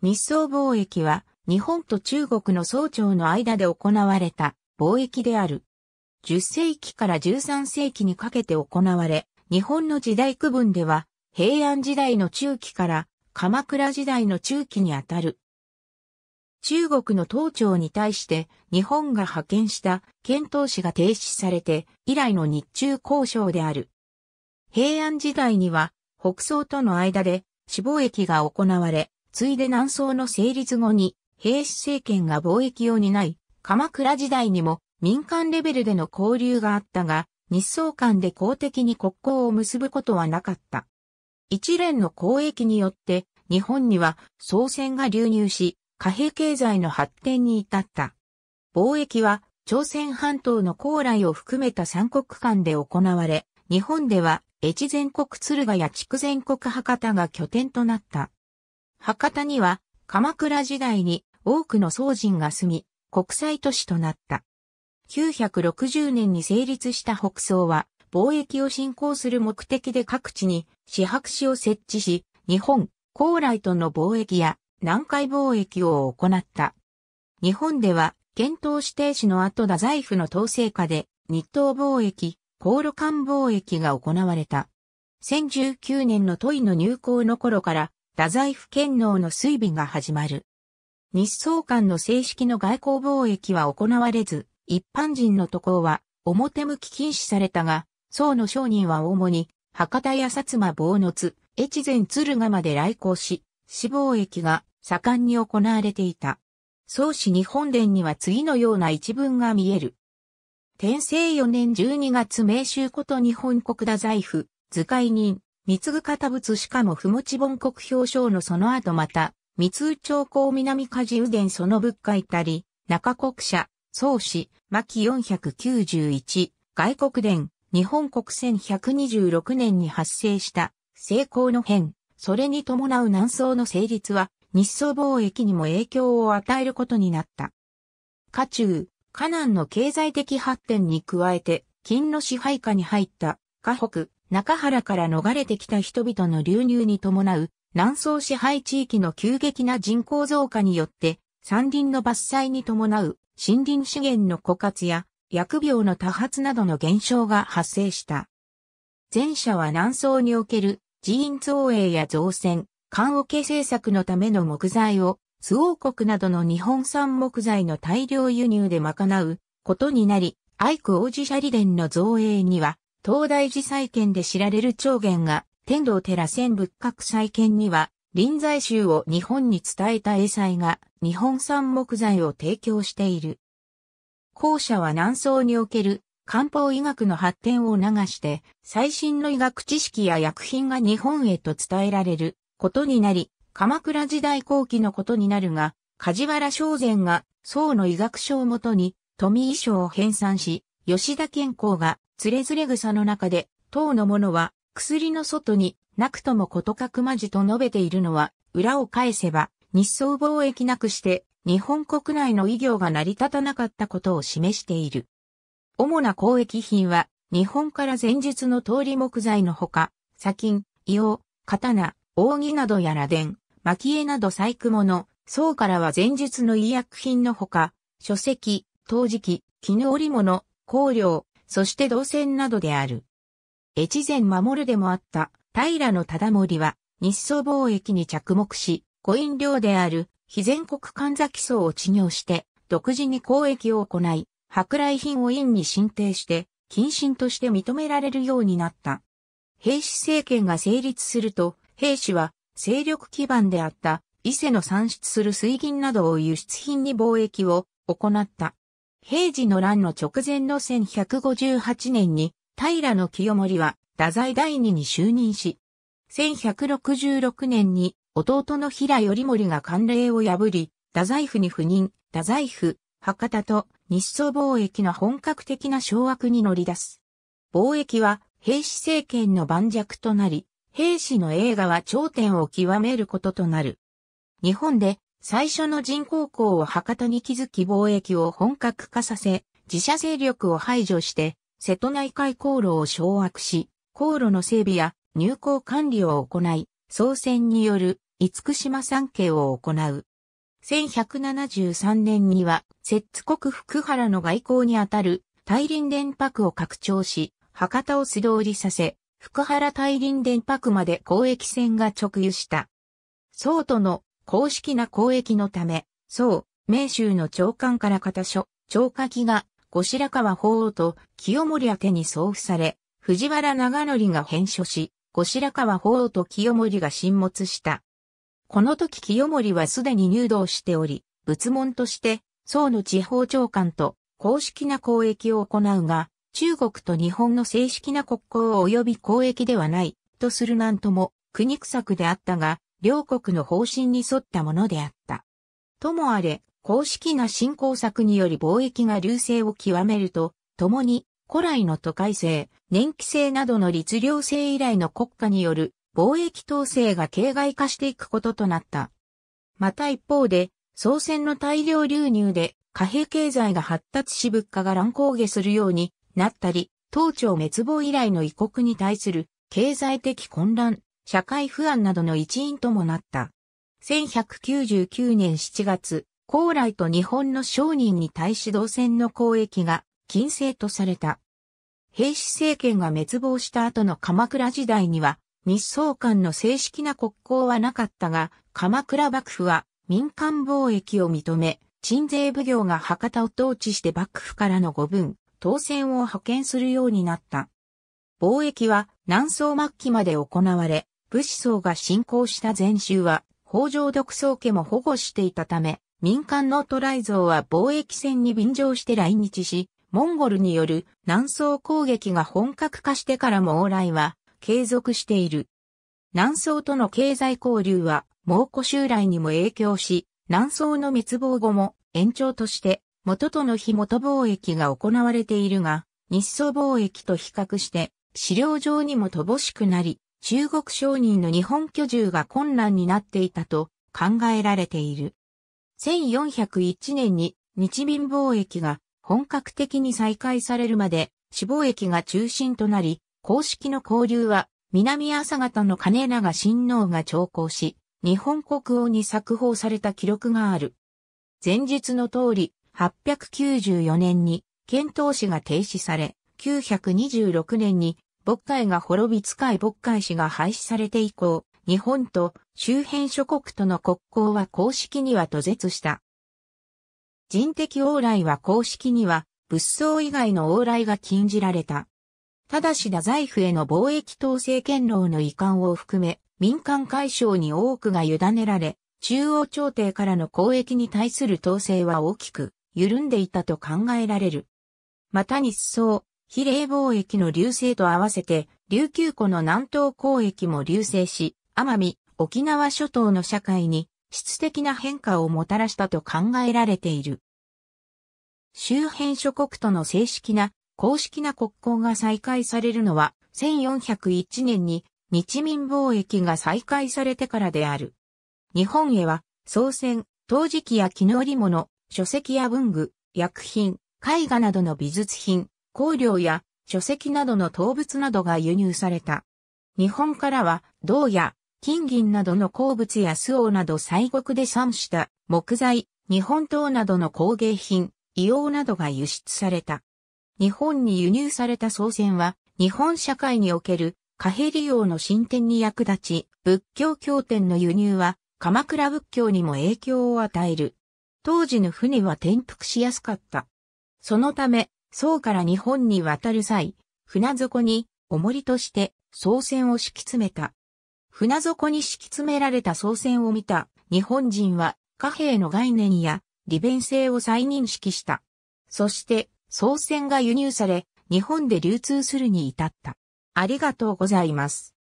日宋貿易は日本と中国の総長の間で行われた貿易である。10世紀から13世紀にかけて行われ、日本の時代区分では平安時代の中期から鎌倉時代の中期にあたる。中国の統長に対して日本が派遣した遣唐使が停止されて以来の日中交渉である。平安時代には北宋との間で死貿易が行われ、次いで南宋の成立後に、平氏政権が貿易を担い、鎌倉時代にも民間レベルでの交流があったが、日宋間で公的に国交を結ぶことはなかった。一連の交易によって、日本には宋船が流入し、貨幣経済の発展に至った。貿易は、朝鮮半島の高麗を含めた三国間で行われ、日本では越前国敦賀や筑前国博多が拠点となった。博多には鎌倉時代に多くの僧人が住み、国際都市となった。960年に成立した北宋は、貿易を振興する目的で各地に市博士を設置し、日本、高麗との貿易や南海貿易を行った。日本では、検討指定史の後太宰府の統制下で、日東貿易、航路間貿易が行われた。1019年の都井の入港の頃から、太宰府県能の水備が始まる。日宋間の正式の外交貿易は行われず、一般人の渡航は表向き禁止されたが、宋の商人は主に博多や薩摩坊の津、越前鶴ヶまで来航し、死亡易が盛んに行われていた。宋氏日本伝には次のような一文が見える。天正4年12月明州こと日本国太宰府、図解人、三ぐ方仏しかも不持本国表彰のその後また、三宇町港南梶右伝その仏下たり、中国社、宗氏、牧491、外国伝、日本国1126年に発生した、成功の変、それに伴う南宋の成立は、日宋貿易にも影響を与えることになった。華中、河南の経済的発展に加えて、金の支配下に入った、河北、中原から逃れてきた人々の流入に伴う南宋支配地域の急激な人口増加によって山林の伐採に伴う森林資源の枯渇や薬病の多発などの減少が発生した。前者は南宋における寺院造営や造船、缶桶政策のための木材を、周王国などの日本産木材の大量輸入で賄うことになり、愛久王子舎利殿の造営には、東大寺再建で知られる長元が、天道寺千仏閣再建には、臨済宗を日本に伝えた英才が、日本産木材を提供している。後者は南宋における漢方医学の発展を流して、最新の医学知識や薬品が日本へと伝えられることになり、鎌倉時代後期のことになるが、梶原正善が宋の医学書をもとに、富衣装を編纂し、吉田健康がつれずれ草の中で、当の者は、薬の外になくともことかくまじと述べているのは、裏を返せば、日宋貿易なくして、日本国内の医業が成り立たなかったことを示している。主な交易品は、日本から前述の通り木材のほか、砂金、硫黄、刀、扇などやら伝、蒔絵など細工物、宋からは前述の医薬品のほか、書籍、陶磁器、絹織物、香料、そして銅線などである。越前守でもあった平野忠盛は日宋貿易に着目し、コインである非全国神崎層を治業して、独自に交易を行い、舶来品を院に申請して、謹慎として認められるようになった。平氏政権が成立すると、平氏は勢力基盤であった伊勢の産出する水銀などを輸出品に貿易を行った。平治の乱の直前の1158年に、平清盛は、太宰第二に就任し、1166年に、弟の平頼盛が慣例を破り、太宰府に赴任、太宰府、博多と日ソ貿易の本格的な掌握に乗り出す。貿易は、平氏政権の盤石となり、平氏の映画は頂点を極めることとなる。日本で最初の人工港を博多に築き貿易を本格化させ、自社勢力を排除して、瀬戸内海航路を掌握し、航路の整備や入港管理を行い、総船による福島産経を行う。1173年には、摂津国福原の外交にあたる大輪電泊を拡張し、博多を素通りさせ、福原大輪電泊まで交易船が直輸した。宋との公式な交易のため、宋、明州の長官から片所、長書きが、後白河法皇と清盛宛に送付され、藤原長則が返書し、後白河法皇と清盛が沈没した。この時清盛はすでに入道しており、仏門として、宋の地方長官と公式な交易を行うが、中国と日本の正式な国交及び交易ではない、とするなんとも、苦肉策であったが、両国の方針に沿ったものであった。ともあれ、公式な振興策により貿易が流星を極めると、共に古来の都会制、年季制などの律令制以来の国家による貿易統制が形骸化していくこととなった。また一方で、総選の大量流入で貨幣経済が発達し物価が乱高下するようになったり、当庁滅亡以来の異国に対する経済的混乱社会不安などの一因ともなった。1199年7月、高麗と日本の商人に対し同船の交易が禁制とされた。平氏政権が滅亡した後の鎌倉時代には、日宋間の正式な国交はなかったが、鎌倉幕府は民間貿易を認め、鎮税奉行が博多を統治して幕府からの五分、当選を派遣するようになった。貿易は南宋末期まで行われ、武士層が侵攻した前州は、北条独宗家も保護していたため、民間の渡来像は貿易船に便乗して来日し、モンゴルによる南宋攻撃が本格化してからも往来は継続している。南宋との経済交流は蒙古襲来にも影響し、南宋の滅亡後も延長として元との非元貿易が行われているが、日宋貿易と比較して資料上にも乏しくなり、中国商人の日本居住が困難になっていたと考えられている。1401年に日民貿易が本格的に再開されるまで、死亡駅が中心となり、公式の交流は南朝方の金長親王が調校し、日本国王に作法された記録がある。前述の通り、894年に遣唐使が停止され、926年に渤海が滅び使い牧会市が廃止されて以降、日本と周辺諸国との国交は公式には途絶した。人的往来は公式には物騒以外の往来が禁じられた。ただし太宰府への貿易統制権労の移管を含め、民間解消に多くが委ねられ、中央朝廷からの交易に対する統制は大きく緩んでいたと考えられる。また日宋、比例貿易の流星と合わせて、琉球湖の南東交易も流星し、奄美、沖縄諸島の社会に質的な変化をもたらしたと考えられている。周辺諸国との正式な、公式な国交が再開されるのは、1401年に日民貿易が再開されてからである。日本へは、宋船、陶磁器や絹織物、書籍や文具、薬品、絵画などの美術品、香料や書籍などの動物などが輸入された。日本からは銅や金銀などの鉱物や巣王など西国で産した木材、日本刀などの工芸品、硫黄などが輸出された。日本に輸入された宋銭は日本社会における貨幣利用の進展に役立ち、仏教経典の輸入は鎌倉仏教にも影響を与える。当時の船は転覆しやすかった。そのため、宋から日本に渡る際、船底に重りとして宋船を敷き詰めた。船底に敷き詰められた宋船を見た日本人は貨幣の概念や利便性を再認識した。そして宋船が輸入され日本で流通するに至った。ありがとうございます。